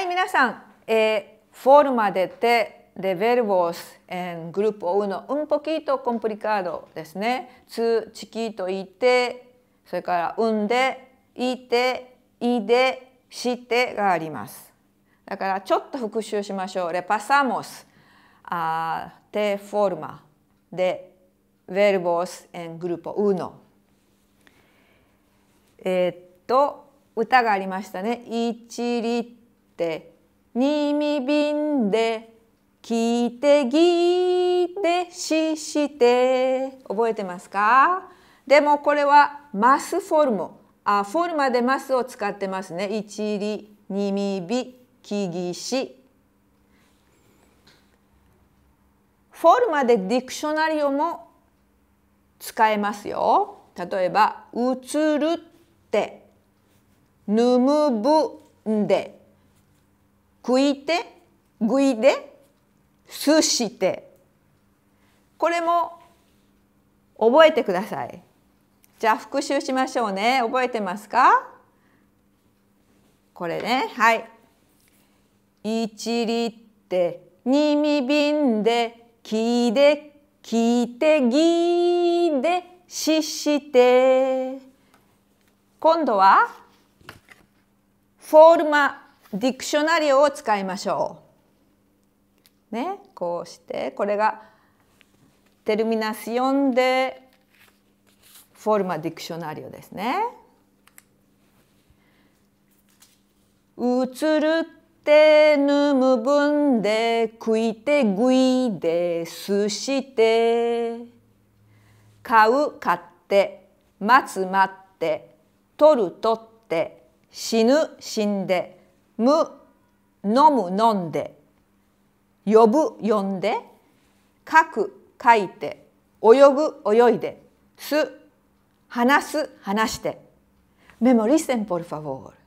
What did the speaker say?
はい皆さん、えフォルマデテレベルボスグループオウのうんぽきと、コンプリカードですねつ、ちきといて、それからうんで、いて、いで、してがありますだからちょっと復習しましょうレパサモスあテフォルマでベルボスグループオウのえっと歌がありましたねてにみびんで聞いてぎでしして覚えてますかでもこれはマスフォルムあフォルマでマスを使ってますね一里にみびきぎしフォルマでディクショナリオも使えますよ例えば「映る」って「ぬむぶんで」食いて食いですしてこれも覚えてくださいじゃあ復習しましょうね覚えてますかこれねはい一里ってにみびんできできてぎでしして今度はフォルマディクショナリオを使いましょう。ね、こうしてこれがテルミナシオンでフォルマディクショナリオですね。うつるってぬむぶんでくいてぐいですして買う買って待つ待って取る取って死ぬ死んでむ飲む飲んで呼ぶ呼んで書く書いて泳ぐ泳いです話す話してメモリセンポルファ p o ー